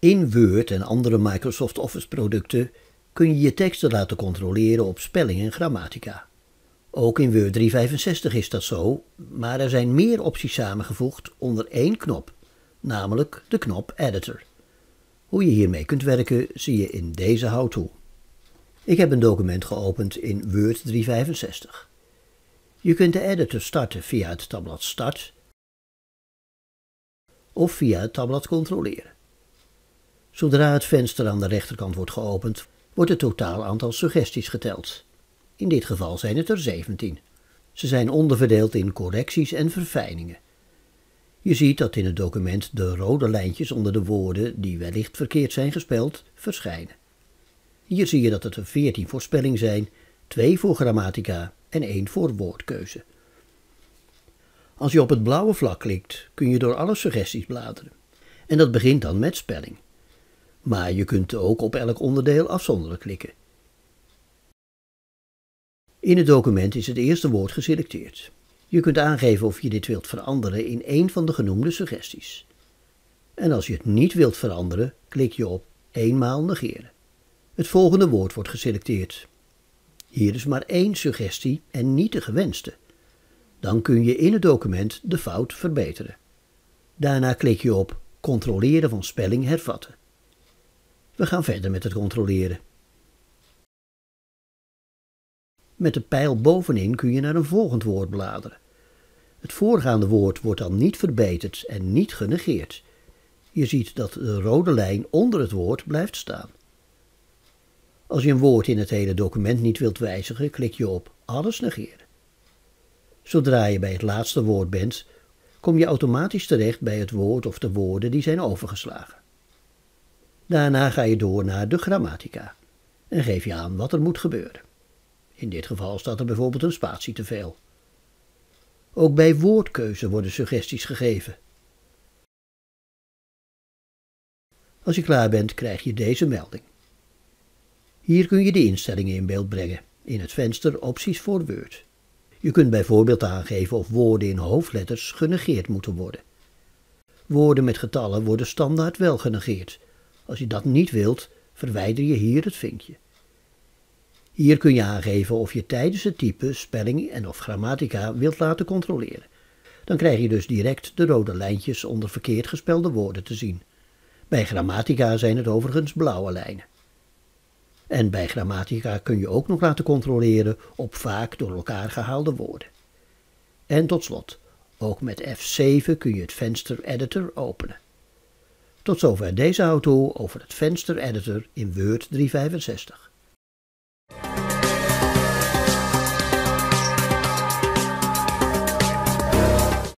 In Word en andere Microsoft Office producten kun je je teksten laten controleren op spelling en grammatica. Ook in Word 365 is dat zo, maar er zijn meer opties samengevoegd onder één knop, namelijk de knop Editor. Hoe je hiermee kunt werken zie je in deze how-to. Ik heb een document geopend in Word 365. Je kunt de editor starten via het tabblad Start of via het tabblad Controleren. Zodra het venster aan de rechterkant wordt geopend, wordt het totaal aantal suggesties geteld. In dit geval zijn het er 17. Ze zijn onderverdeeld in correcties en verfijningen. Je ziet dat in het document de rode lijntjes onder de woorden die wellicht verkeerd zijn gespeld verschijnen. Hier zie je dat het er 14 voor spelling zijn, 2 voor grammatica en 1 voor woordkeuze. Als je op het blauwe vlak klikt, kun je door alle suggesties bladeren. En dat begint dan met spelling maar je kunt ook op elk onderdeel afzonderlijk klikken. In het document is het eerste woord geselecteerd. Je kunt aangeven of je dit wilt veranderen in één van de genoemde suggesties. En als je het niet wilt veranderen, klik je op eenmaal negeren. Het volgende woord wordt geselecteerd. Hier is maar één suggestie en niet de gewenste. Dan kun je in het document de fout verbeteren. Daarna klik je op Controleren van spelling hervatten. We gaan verder met het controleren. Met de pijl bovenin kun je naar een volgend woord bladeren. Het voorgaande woord wordt dan niet verbeterd en niet genegeerd. Je ziet dat de rode lijn onder het woord blijft staan. Als je een woord in het hele document niet wilt wijzigen, klik je op Alles negeren. Zodra je bij het laatste woord bent, kom je automatisch terecht bij het woord of de woorden die zijn overgeslagen. Daarna ga je door naar de grammatica en geef je aan wat er moet gebeuren. In dit geval staat er bijvoorbeeld een spatie te veel. Ook bij woordkeuze worden suggesties gegeven. Als je klaar bent, krijg je deze melding. Hier kun je de instellingen in beeld brengen. In het venster opties voor Word. Je kunt bijvoorbeeld aangeven of woorden in hoofdletters genegeerd moeten worden. Woorden met getallen worden standaard wel genegeerd, als je dat niet wilt, verwijder je hier het vinkje. Hier kun je aangeven of je tijdens het typen spelling en of grammatica wilt laten controleren. Dan krijg je dus direct de rode lijntjes onder verkeerd gespelde woorden te zien. Bij grammatica zijn het overigens blauwe lijnen. En bij grammatica kun je ook nog laten controleren op vaak door elkaar gehaalde woorden. En tot slot, ook met F7 kun je het venster Editor openen. Tot zover deze auto over het venster editor in Word 365.